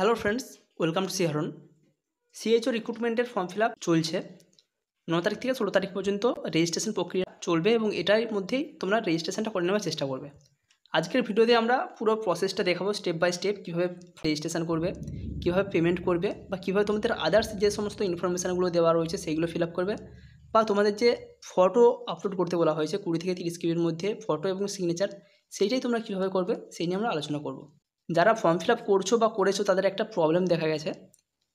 hello friends welcome to সিহারন CHO রিক্রুটমেন্টের form fill চলছে ন তারিখ থেকে ষোলো তারিখ পর্যন্ত রেজিস্ট্রেশন প্রক্রিয়া চলবে এবং এটার মধ্যেই তোমরা রেজিস্ট্রেশনটা করে নেওয়ার চেষ্টা করবে আজকের ভিডিওতে আমরা পুরো প্রসেসটা দেখাবো স্টেপ বাই স্টেপ কীভাবে রেজিস্ট্রেশন করবে কীভাবে পেমেন্ট করবে বা কীভাবে তোমাদের আদার্স যে সমস্ত ইনফরমেশানগুলো দেওয়া রয়েছে সেইগুলো ফিল করবে বা তোমাদের যে ফটো আপলোড করতে বলা হয়েছে কুড়ি থেকে তিরিশ কিবির মধ্যে ফটো এবং সিগনেচার সেইটাই তোমরা কীভাবে করবে সেই নিয়ে আমরা আলোচনা করব যারা ফর্ম ফিল আপ করছো বা করেছো তাদের একটা প্রবলেম দেখা গেছে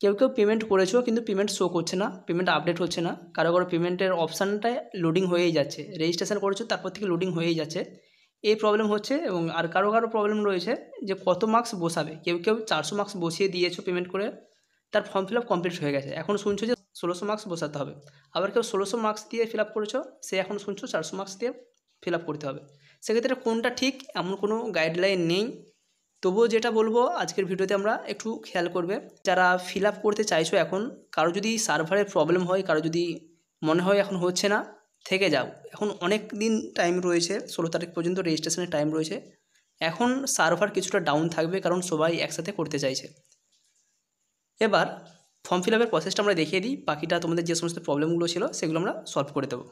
কেউ কেউ পেমেন্ট করেছো কিন্তু পেমেন্ট শো করছে না পেমেন্ট আপডেট হচ্ছে না কারো কারো পেমেন্টের অপশানটায় লোডিং হয়েই যাচ্ছে রেজিস্ট্রেশন করেছো তারপর থেকে লোডিং হয়েই যাচ্ছে এই প্রবলেম হচ্ছে এবং আর কারো কারো প্রবলেম রয়েছে যে কত মার্কস বসাবে কেউ কেউ চারশো মার্ক্স বসিয়ে দিয়েছো পেমেন্ট করে তার ফর্ম ফিল আপ কমপ্লিট হয়ে গেছে এখন শুনছো যে ষোলোশো মার্ক্স বসাতে হবে আবার কেউ ষোলোশো মার্ক্স দিয়ে ফিল আপ করেছো সে এখন শুনছো চারশো মার্ক্স দিয়ে ফিল আপ করতে হবে সেক্ষেত্রে কোনটা ঠিক এমন কোনো গাইডলাইন নেই তবুও যেটা বলবো আজকের ভিডিওতে আমরা একটু খেয়াল করবে যারা ফিল করতে চাইছো এখন কারো যদি সার্ভারের প্রবলেম হয় কারো যদি মনে হয় এখন হচ্ছে না থেকে যাও এখন অনেক দিন টাইম রয়েছে ষোলো তারিখ পর্যন্ত রেজিস্ট্রেশনের টাইম রয়েছে এখন সার্ভার কিছুটা ডাউন থাকবে কারণ সবাই একসাথে করতে চাইছে এবার ফর্ম ফিল আপের প্রসেসটা আমরা দেখিয়ে দিই বাকিটা তোমাদের যে সমস্ত প্রবলেমগুলো ছিল সেগুলো আমরা সলভ করে দেবো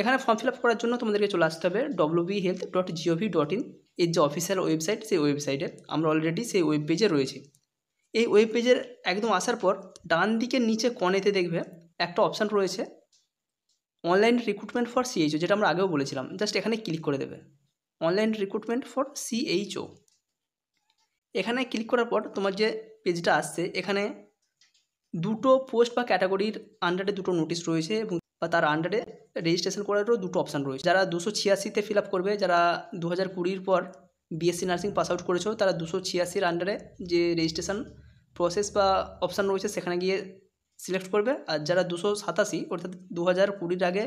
এখানে ফর্ম ফিল আপ করার জন্য তোমাদেরকে চলে আসতে হবে W health dot GOV dot in এর যে অফিসিয়াল ওয়েবসাইট সেই ওয়েবসাইটে আমরা অলরেডি সেই ওয়েব পেজে রয়েছি এই ওয়েব পেজের একদম আসার পর ডান দিকের নিচে কনেতে দেখবে একটা অপশান রয়েছে অনলাইন রিক্রুটমেন্ট ফর সিএইচও যেটা আমরা আগেও বলেছিলাম জাস্ট এখানে ক্লিক করে দেবে অনলাইন রিক্রুটমেন্ট ফর সিএইচও এখানে ক্লিক করার পর তোমার যে পেজটা আসছে এখানে দুটো পোস্ট বা ক্যাটাগরির আন্ডারে দুটো নোটিশ রয়েছে এবং বা তার আন্ডারে রেজিস্ট্রেশন করারও দুটো অপশান রয়েছে যারা দুশো ছিয়াশিতে ফিল আপ করবে যারা দু হাজার কুড়ির পর বিএসসি নার্সিং পাস আউট করেছো তারা দুশো ছিয়াশির আন্ডারে যে রেজিস্ট্রেশন প্রসেস বা অপশান রয়েছে সেখানে গিয়ে সিলেক্ট করবে আর যারা দুশো সাতাশি অর্থাৎ দু হাজার কুড়ির আগে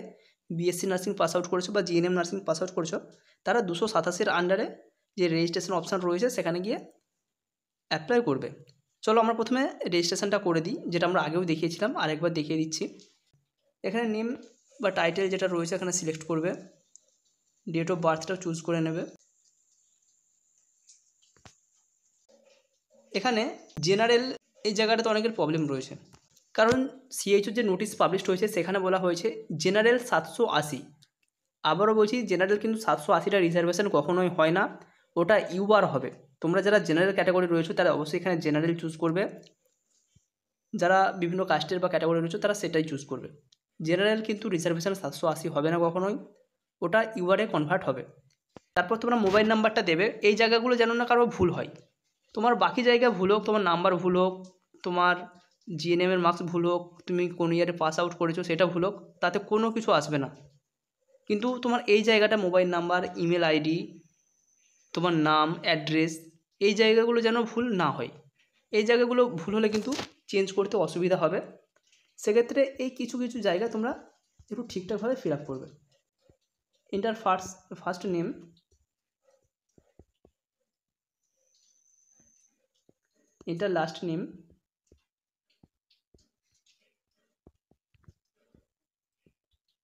বিএসসি নার্সিং পাস আউট করেছো বা জিএনএম নার্সিং পাস আউট করেছো তারা দুশো সাতাশির আন্ডারে যে রেজিস্ট্রেশন অপশান রয়েছে সেখানে গিয়ে অ্যাপ্লাই করবে চলো আমরা প্রথমে রেজিস্ট্রেশনটা করে দিই যেটা আমরা আগেও দেখিয়েছিলাম আরেকবার দেখিয়ে দিচ্ছি এখানে নেম বা টাইটেল যেটা রয়েছে এখানে সিলেক্ট করবে ডেট অফ বার্থটা চুজ করে নেবে এখানে জেনারেল এই জায়গাটাতে অনেকের প্রবলেম রয়েছে কারণ সিএইচও যে নোটিশ পাবলিশ হয়েছে সেখানে বলা হয়েছে জেনারেল সাতশো আশি আবারও বলছি জেনারেল কিন্তু সাতশো আশিটা রিজার্ভেশন কখনোই হয় না ওটা ইউবার হবে তোমরা যারা জেনারেল ক্যাটাগরি রয়েছে তারা অবশ্যই এখানে জেনারেল চুজ করবে যারা বিভিন্ন কাস্টের বা ক্যাটাগরি রয়েছে তারা সেটাই চুজ করবে জেনারেল কিন্তু রিজার্ভেশন সাতশো আশি হবে না কখনোই ওটা ইউআরে কনভার্ট হবে তারপর তোমরা মোবাইল নাম্বারটা দেবে এই জায়গাগুলো যেন না কারো ভুল হয় তোমার বাকি জায়গা ভুল হোক তোমার নাম্বার ভুল হোক তোমার জিএনএমের মার্কস ভুল হোক তুমি কোন ইয়ারে পাস আউট করেছো সেটা ভুল হোক তাতে কোনো কিছু আসবে না কিন্তু তোমার এই জায়গাটা মোবাইল নাম্বার ইমেল আইডি তোমার নাম অ্যাড্রেস এই জায়গাগুলো যেন ভুল না হয় এই জায়গাগুলো ভুল হলে কিন্তু চেঞ্জ করতে অসুবিধা হবে সেক্ষেত্রে এই কিছু কিছু জায়গা তোমরা একটু ঠিকঠাকভাবে ফিল আপ করবে enter first first name enter last name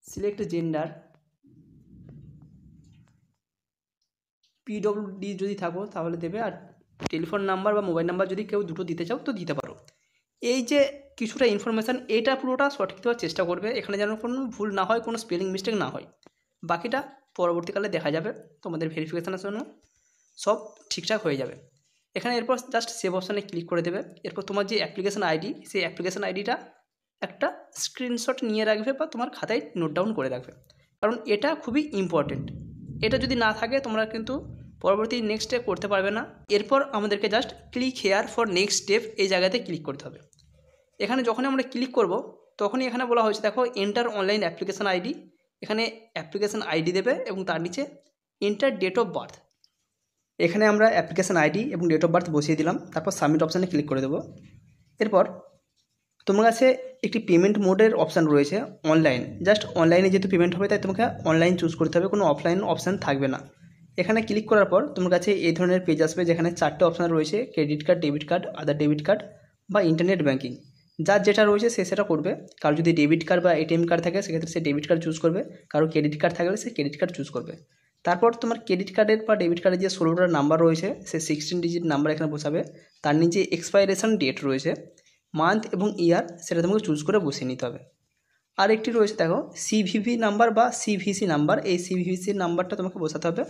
select gender PWD যদি থাকো তাহলে দেবে আর টেলিফোন নাম্বার বা মোবাইল নাম্বার যদি কেউ দুটো দিতে চাও তো দিতে পারো এই যে কিছুটা ইনফরমেশান এটা পুরোটা সঠিক দেওয়ার চেষ্টা করবে এখানে যেন কোনো ভুল না হয় কোনো স্পেলিং মিস্টেক না হয় বাকিটা পরবর্তীকালে দেখা যাবে তোমাদের ভেরিফিকেশানের জন্য সব ঠিকঠাক হয়ে যাবে এখানে এরপর জাস্ট সেভ অপশানে ক্লিক করে দেবে এরপর তোমার যে অ্যাপ্লিকেশান আইডি সেই অ্যাপ্লিকেশান আইডিটা একটা স্ক্রিনশট নিয়ে রাখবে বা তোমার খাতায় নোট ডাউন করে রাখবে কারণ এটা খুবই ইম্পর্টেন্ট এটা যদি না থাকে তোমরা কিন্তু পরবর্তী নেক্সট স্টেপ করতে পারবে না এরপর আমাদেরকে just click here for next step এই জায়গাতে ক্লিক করতে হবে এখানে যখন আমরা ক্লিক করব তখনই এখানে বলা হয়েছে দেখো এন্টার অনলাইন অ্যাপ্লিকেশান আইডি এখানে অ্যাপ্লিকেশান আইডি দেবে এবং তার নিচে এন্টার ডেট অফ বার্থ এখানে আমরা অ্যাপ্লিকেশান আইডি এবং ডেট অফ বার্থ বসিয়ে দিলাম তারপর সাবমিট অপশানে ক্লিক করে দেবো এরপর তোমার কাছে একটি পেমেন্ট মোডের অপশান রয়েছে অনলাইন জাস্ট অনলাইনে যেহেতু পেমেন্ট হবে তাই তোমাকে অনলাইন চুজ করতে হবে কোনো অফলাইন অপশান থাকবে না এখানে ক্লিক করার পর তোমার কাছে এই ধরনের পেজ আসবে যেখানে চারটে অপশান রয়েছে credit card debit card other debit card বা ইন্টারনেট ব্যাঙ্কিং যার যেটা রয়েছে সে সেটা করবে কারো যদি ডেবিট কার্ড বা এটিএম কার্ড থাকে সেক্ষেত্রে সে ডেবিট কার্ড চুজ করবে কারো ক্রেডিট কার্ড থাকলে সে ক্রেডিট কার্ড চুজ করবে তারপর তোমার ক্রেডিট কার্ডের বা ডেবিট কার্ডের যে ষোলোটা নাম্বার রয়েছে সে সিক্সটিন ডিজিট নাম্বার এখানে বসাবে তার নিচে এক্সপায়ারেশন ডেট রয়েছে মান্থ এবং ইয়ার সেটা তোমাকে চুজ করে বসিয়ে নিতে হবে আর একটি রয়েছে দেখো সিভিভি নাম্বার বা সিভিসি নাম্বার এই সিভিসি নাম্বারটা তোমাকে বসাতে হবে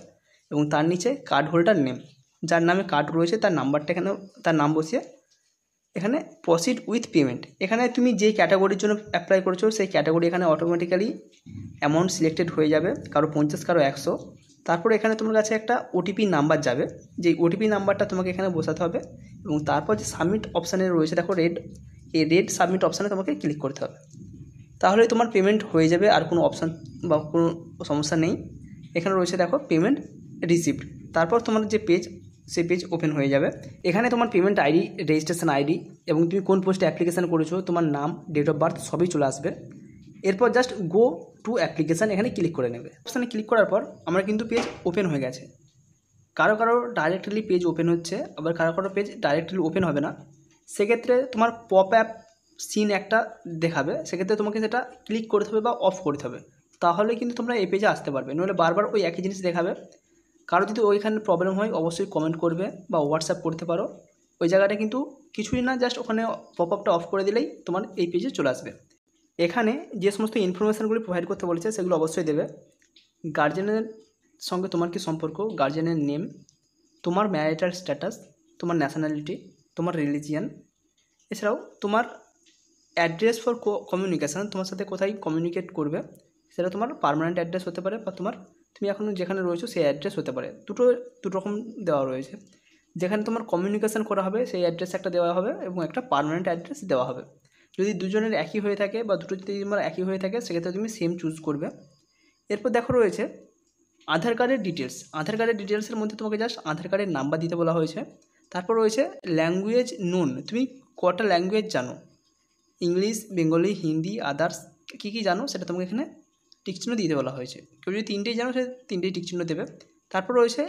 এবং তার নিচে কার্ড হোল্ডার নেম যার নামে কার্ড রয়েছে তার নাম্বারটা এখানে তার নাম বসিয়ে এখানে প্রসিড উইথ পেমেন্ট এখানে তুমি যে ক্যাটাগরির জন্য অ্যাপ্লাই করেছো সেই ক্যাটাগরি এখানে অটোমেটিক্যালি অ্যামাউন্ট সিলেক্টেড হয়ে যাবে কারো পঞ্চাশ কারো একশো তারপর এখানে তোমার কাছে একটা ওটিপি নাম্বার যাবে যে ওটিপি নাম্বারটা তোমাকে এখানে বসাতে হবে এবং তারপর যে সাবমিট অপশানে রয়েছে দেখো রেড এই রেড সাবমিট অপশানে তোমাকে ক্লিক করতে হবে তাহলে তোমার পেমেন্ট হয়ে যাবে আর কোনো অপশান বা কোনো সমস্যা নেই এখানে রয়েছে দেখো পেমেন্ট রিসিপ্ট তারপর তোমার যে পেজ সেই পেজ ওপেন হয়ে যাবে এখানে তোমার পেমেন্ট আইডি রেজিস্ট্রেশন আইডি এবং তুমি কোন পোস্টে অ্যাপ্লিকেশান করেছো তোমার নাম ডেট অফ বার্থ সবই চলে আসবে এরপর জাস্ট গো টু অ্যাপ্লিকেশান এখানে ক্লিক করে নেবে অপশানে ক্লিক করার পর আমার কিন্তু পেজ ওপেন হয়ে গেছে কারো কারো ডাইরেক্টলি পেজ ওপেন হচ্ছে আবার কারো কারো পেজ ডাইরেক্টলি ওপেন হবে না সেক্ষেত্রে তোমার পপ অ্যাপ সিন একটা দেখাবে সেক্ষেত্রে তোমাকে সেটা ক্লিক করতে হবে বা অফ করতে হবে তাহলে কিন্তু তোমরা এই পেজে আসতে পারবে নইলে বারবার ওই একই জিনিস দেখাবে কারো যদি ওইখানে প্রবলেম হয় অবশ্যই কমেন্ট করবে বা হোয়াটসঅ্যাপ করতে পারো ওই জায়গাটা কিন্তু কিছুই না জাস্ট ওখানে পপ আপটা অফ করে দিলেই তোমার এই পেজে চলে আসবে এখানে যে সমস্ত ইনফরমেশানগুলি প্রোভাইড করতে বলেছে সেগুলো অবশ্যই দেবে গার্জেনের সঙ্গে তোমার কি সম্পর্ক গার্জেনের নেম তোমার ম্যারিটাল স্ট্যাটাস তোমার ন্যাশনালিটি তোমার রিলিজিয়ান এছাড়াও তোমার অ্যাড্রেস ফর কমিউনিকেশান তোমার সাথে কোথায় কমিউনিকেট করবে সেটা তোমার পারমানেন্ট অ্যাড্রেস হতে পারে বা তোমার তুমি এখন যেখানে রয়েছো সেই অ্যাড্রেস হতে পারে দুটো দুটো রকম দেওয়া রয়েছে যেখানে তোমার কমিউনিকেশান করা হবে সেই অ্যাড্রেস একটা দেওয়া হবে এবং একটা পারমানেন্ট অ্যাড্রেস দেওয়া হবে যদি দুজনের একই হয়ে থাকে বা দুটো যদি তোমার একই হয়ে থাকে সেক্ষেত্রে তুমি সেম চুজ করবে এরপর দেখো রয়েছে আধার কার্ডের ডিটেলস আধার কার্ডের ডিটেলসের মধ্যে তোমাকে জাস্ট আধার কার্ডের নাম্বার দিতে বলা হয়েছে তারপর রয়েছে ল্যাঙ্গুয়েজ নুন তুমি কটা ল্যাঙ্গুয়েজ জানো ইংলিশ বেঙ্গলি হিন্দি আদার্স কী কী জানো সেটা তোমাকে এখানে টিকচিহ্ন দিতে বলা হয়েছে কেউ যদি তিনটেই জানো সে তিনটেই টিকচিহ্ন দেবে তারপর রয়েছে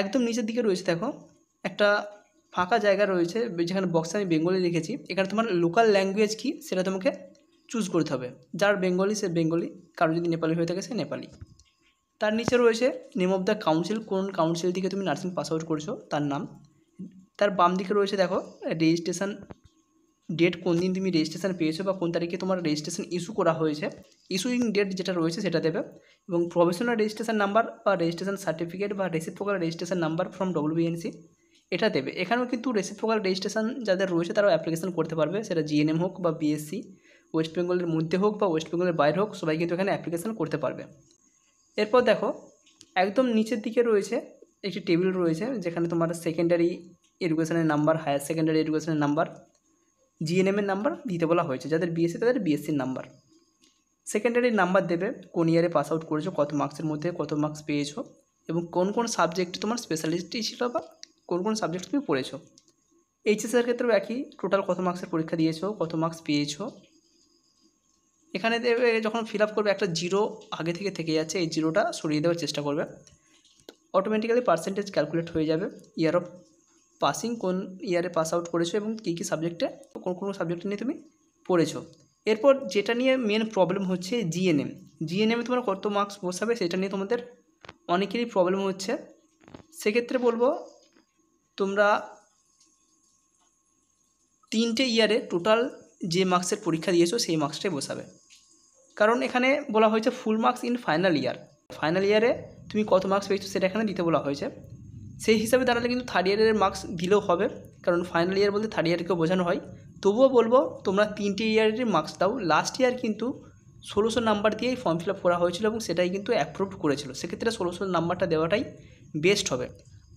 একদম নিচের দিকে রয়েছে দেখো একটা ফাঁকা জায়গা রয়েছে যেখানে বক্সে আমি বেঙ্গলি লিখেছি এখানে তোমার লোকাল ল্যাঙ্গুয়েজ কী সেটা তোমাকে চুজ করতে হবে যার বেঙ্গলি সে বেঙ্গলি কারো যদি নেপালি হয়ে থাকে সে নেপালি তার নিচে রয়েছে নেম অফ দ্য কাউন্সিল কোন কাউন্সিল থেকে তুমি নার্সিং পাস আউট করছো তার নাম তার বাম দিকে রয়েছে দেখো রেজিস্ট্রেশন ডেট কোন দিন তুমি রেজিস্ট্রেশন পেয়েছো বা কোন তারিখে তোমার রেজিস্ট্রেশন ইস্যু করা হয়েছে ইস্যুইং ডেট যেটা রয়েছে সেটা দেবে এবং প্রফেশনাল রেজিস্ট্রেশন নাম্বার বা রেজিস্ট্রেশন সার্টিফিকেট বা reciprocal registration number from WBNC এটা দেবে এখানেও কিন্তু রেসিপ্রোকাল রেজিস্ট্রেশন যাদের রয়েছে তারাও অ্যাপ্লিকেশন করতে পারবে সেটা জিএনএম হোক বা বিএসসি ওয়েস্ট বেঙ্গলের মধ্যে হোক বা ওয়েস্ট বেঙ্গলের বাইরে হোক সবাই কিন্তু এখানে অ্যাপ্লিকেশন করতে পারবে এরপর দেখো একদম নিচের দিকে রয়েছে একটি টেবিল রয়েছে যেখানে তোমার সেকেন্ডারি এডুকেশনের নাম্বার হায়ার সেকেন্ডারি এডুকেশনের নাম্বার জিএনএমের নাম্বার দিতে বলা হয়েছে যাদের বিএসসি তাদের বিএসসির নাম্বার সেকেন্ডারির নাম্বার দেবে কোন ইয়ারে পাস আউট করেছো কত মার্কসের মধ্যে কত মার্কস পেয়েছো এবং কোন কোন সাবজেক্টে তোমার স্পেশালিস্ট ছিল বা কোন কোন সাবজেক্ট তুমি পড়েছো এইচএসের ক্ষেত্রেও একই টোটাল কত মার্কসের পরীক্ষা দিয়েছো কত মার্কস পেয়েছো এখানে দেবে যখন ফিল আপ করবে একটা জিরো আগে থেকে থেকে যাচ্ছে এই জিরোটা সরিয়ে দেওয়ার চেষ্টা করবে অটোমেটিক্যালি পার্সেন্টেজ ক্যালকুলেট হয়ে যাবে ইয়ার অফ পাসিং কোন ইয়ারে পাস আউট করেছো এবং কী কী সাবজেক্টে কোন কোন সাবজেক্ট নিয়ে তুমি পড়েছো এরপর যেটা নিয়ে মেন প্রবলেম হচ্ছে জিএনএম জিএনএমে তোমার কত মার্কস বসাবে সেটা নিয়ে তোমাদের অনেকেরই প্রবলেম হচ্ছে সেক্ষেত্রে বলবো তোমরা তিনটে ইয়ারে টোটাল যে মার্কসের পরীক্ষা দিয়েছো সেই মার্কসটাই বসাবে কারণ এখানে বলা হয়েছে full marks in final year final ইয়ারে তুমি কত মার্কস পেয়েছো সেটা এখানে দিতে বলা হয়েছে সেই হিসাবে দাঁড়ালে কিন্তু থার্ড ইয়ারের মার্কস দিলেও হবে কারণ ফাইনাল ইয়ার বলতে থার্ড ইয়ারকেও বোঝানো হয় তবুও বলবো তোমরা তিনটে ইয়ারের মার্কস দাও লাস্ট ইয়ার কিন্তু ষোলোশো নাম্বার দিয়েই ফর্ম ফিল আপ করা হয়েছিল এবং সেটাই কিন্তু অ্যাপ্রুভ করেছিল সেক্ষেত্রে ষোলোশো নাম্বারটা দেওয়াটাই বেস্ট হবে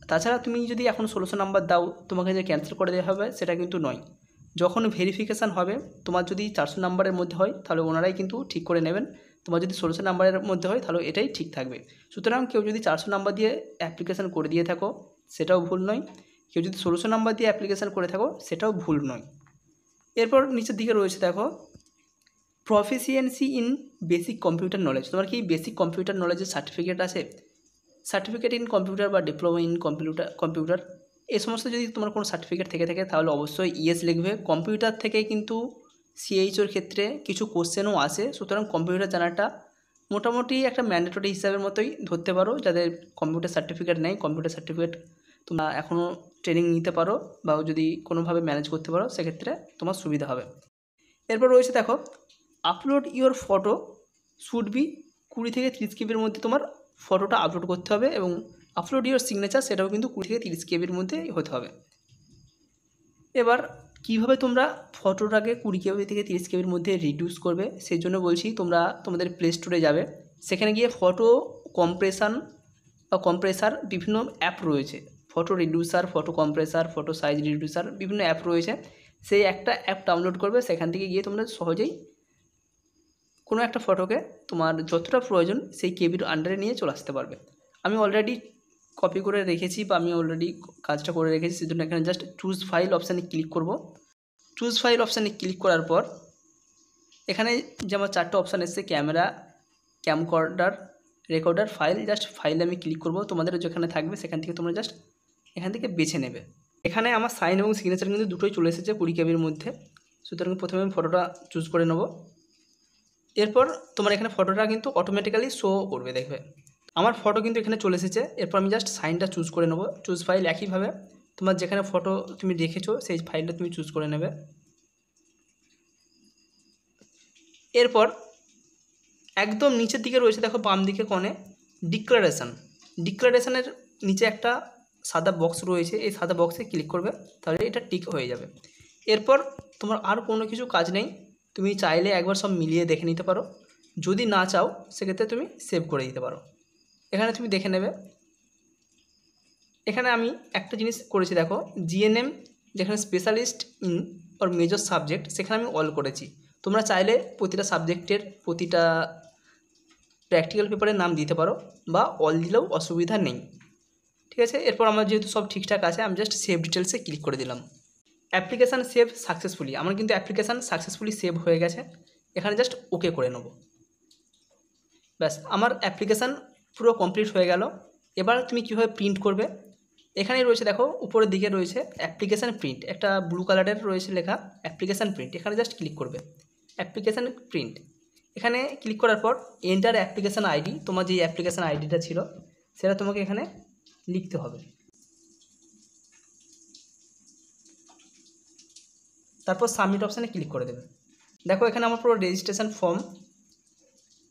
তাছাড়া তুমি যদি এখন ষোলোশো নাম্বার দাও তোমাকে যে ক্যান্সেল করে দেওয়া হবে সেটা কিন্তু নয় যখন ভেরিফিকেশান হবে তোমার যদি চারশো নাম্বারের মধ্যে হয় তাহলে ওনারাই কিন্তু ঠিক করে নেবেন তোমার যদি ষোলোশো নাম্বারের মধ্যে হয় তাহলে এটাই ঠিক থাকবে সুতরাং কেউ যদি চারশো নাম্বার দিয়ে অ্যাপ্লিকেশান করে দিয়ে থাকো সেটাও ভুল নয় কেউ যদি ষোলোশো নাম্বার দিয়ে অ্যাপ্লিকেশান করে থাকো সেটাও ভুল নয় এরপর নিচের দিকে রয়েছে দেখো proficiency in basic computer knowledge তোমার কি বেসিক কম্পিউটার নলেজের সার্টিফিকেট আছে সার্টিফিকেট ইন কম্পিউটার বা ডিপ্লোমা ইন কম্পিউটার কম্পিউটার এ সমস্ত যদি তোমার কোনো সার্টিফিকেট থেকে থাকে তাহলে অবশ্যই ইএস লিখবে কম্পিউটার থেকে কিন্তু সিএইচওর ক্ষেত্রে কিছু কোশ্চেনও আসে সুতরাং কম্পিউটার জানাটা মোটামুটি একটা ম্যান্ডেটরি হিসাবের মতোই ধরতে পারো যাদের কম্পিউটার সার্টিফিকেট নেই কম্পিউটার সার্টিফিকেট তোমরা এখনও ট্রেনিং নিতে পারো বা যদি কোনোভাবে ম্যানেজ করতে পারো সেক্ষেত্রে তোমার সুবিধা হবে এরপর রয়েছে দেখো upload your photo should be কুড়ি থেকে তিরিশ কেবির মধ্যে তোমার ফটোটা আপলোড করতে হবে এবং আপলোড ইওর সিগনেচার সেটাও কিন্তু কুড়ি থেকে তিরিশ কেবির মধ্যে হতে হবে এবার কিভাবে তোমরা ফটোটাকে কুড়ি কেবি থেকে তিরিশ কেবির মধ্যে রিডিউস করবে সেই জন্য বলছি তোমরা তোমাদের প্লে স্টোরে যাবে সেখানে গিয়ে ফটো কম্প্রেশান বা কম্প্রেসার বিভিন্ন অ্যাপ রয়েছে photo reducer photo compressor photo size reducer বিভিন্ন অ্যাপ রয়েছে সেই একটা অ্যাপ ডাউনলোড করবে সেখান থেকে গিয়ে তোমরা সহজেই কোনো একটা ফটোকে তোমার যতটা প্রয়োজন সেই কেবির আন্ডারে নিয়ে চলে আসতে পারবে আমি অলরেডি কপি করে রেখেছি বা আমি অলরেডি কাজটা করে রেখেছি সেজন্য এখানে জাস্ট চুজ ফাইল অপশানে ক্লিক করব চুজ ফাইল অপশানে ক্লিক করার পর এখানে যে আমার চারটে অপশান এসছে camera camcorder recorder file just ফাইলে আমি ক্লিক করব তোমাদের যেখানে থাকবে সেখান থেকে তোমরা জাস্ট এখান থেকে বেছে নেবে এখানে আমার সাইন এবং সিগনেচার কিন্তু দুটোই চলে এসেছে কুড়ি ক্যাবির মধ্যে সুতরাং প্রথমে আমি ফটোটা চুজ করে নেব এরপর তোমার এখানে ফটোটা কিন্তু অটোমেটিক্যালি শো করবে দেখবে আমার ফটো কিন্তু এখানে চলে এসেছে এরপর আমি জাস্ট সাইনটা চুজ করে নেবো চুজ ফাইল একইভাবে তোমার যেখানে ফটো তুমি রেখেছো সেই ফাইলটা তুমি চুজ করে নেবে এরপর একদম নিচের দিকে রয়েছে দেখো বাম দিকে কনে ডিক্লারেশান ডিক্লারেশানের নিচে একটা সাদা বক্স রয়েছে এই সাদা বক্সে ক্লিক করবে তাহলে এটা টিক হয়ে যাবে এরপর তোমার আর কোনো কিছু কাজ নেই তুমি চাইলে একবার সব মিলিয়ে দেখে নিতে পারো যদি না চাও সেক্ষেত্রে তুমি সেভ করে দিতে পারো এখানে তুমি দেখে নেবে এখানে আমি একটা জিনিস করেছি দেখো জিএনএম যেখানে specialist in or major subject সেখানে আমি অল করেছি তোমরা চাইলে প্রতিটা সাবজেক্টের প্রতিটা প্র্যাকটিক্যাল পেপারের নাম দিতে পারো বা অল দিলেও অসুবিধা নেই ঠিক আছে এরপর আমার যেহেতু সব ঠিকঠাক আছে আমি জাস্ট সেভ ডিটেলসে ক্লিক করে দিলাম অ্যাপ্লিকেশান সেভ সাকসেসফুলি আমার কিন্তু অ্যাপ্লিকেশান সাকসেসফুলি সেভ হয়ে গেছে এখানে জাস্ট ওকে করে নেব ব্যাস আমার অ্যাপ্লিকেশান পুরো কমপ্লিট হয়ে গেল এবার তুমি কীভাবে প্রিন্ট করবে এখানে রয়েছে দেখো উপরের দিকে রয়েছে অ্যাপ্লিকেশান প্রিন্ট একটা ব্লু কালারের রয়েছে লেখা অ্যাপ্লিকেশান প্রিন্ট এখানে জাস্ট ক্লিক করবে অ্যাপ্লিকেশান প্রিন্ট এখানে ক্লিক করার পর এন্টার অ্যাপ্লিকেশান আইডি তোমার যে অ্যাপ্লিকেশান আইডিটা ছিল সেটা তোমাকে এখানে লিখতে হবে তারপর সাবমিট অপশানে ক্লিক করে দেবে দেখো এখানে আমার পুরো রেজিস্ট্রেশন ফর্ম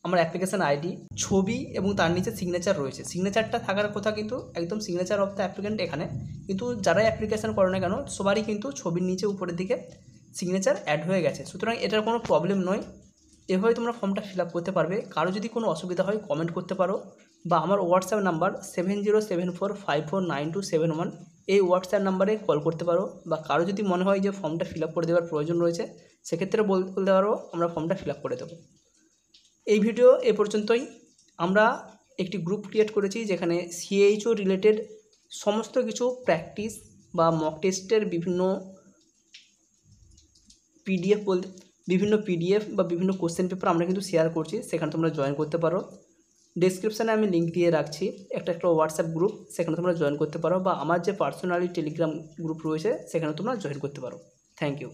আমার অ্যাপ্লিকেশান আইডি ছবি এবং তার নিচে সিগনেচার রয়েছে সিগনেচারটা থাকার কথা কিন্তু একদম সিগনেচার অফ দ্য অ্যাপ্লিকেন্ট এখানে কিন্তু যারাই অ্যাপ্লিকেশান করে না কেন সবারই কিন্তু ছবির নিচে উপরের দিকে সিগনেচার অ্যাড হয়ে গেছে সুতরাং এটার কোনো প্রবলেম নয় এভাবে তোমরা ফর্মটা ফিল করতে পারবে কারো যদি কোনো অসুবিধা হয় কমেন্ট করতে পারো বা আমার WhatsApp number seven zero seven four five four nine two seven one এই হোয়াটসঅ্যাপ নাম্বারে কল করতে পারো বা কারো যদি মনে হয় যে ফর্মটা ফিল করে দেওয়ার প্রয়োজন রয়েছে সেক্ষেত্রে বলতে পারো আমরা ফর্মটা ফিল করে দেবো এই ভিডিও এ পর্যন্তই আমরা একটি গ্রুপ ক্রিয়েট করেছি যেখানে সিএইচও রিলেটেড সমস্ত কিছু প্র্যাকটিস বা মক টেস্টের বিভিন্ন পিডিএফ বলতে বিভিন্ন পিডিএফ বা বিভিন্ন কোশ্চেন পেপার আমরা কিন্তু শেয়ার করছি সেখানে তোমরা জয়েন করতে পারো ডিসক্রিপশানে আমি লিঙ্ক দিয়ে রাখছি একটা একটা হোয়াটসঅ্যাপ গ্রুপ সেখানে তোমরা জয়েন করতে পারো বা আমার যে পার্সোনালি টেলিগ্রাম গ্রুপ রয়েছে সেখানে তোমরা জয়েন করতে পারো থ্যাংক ইউ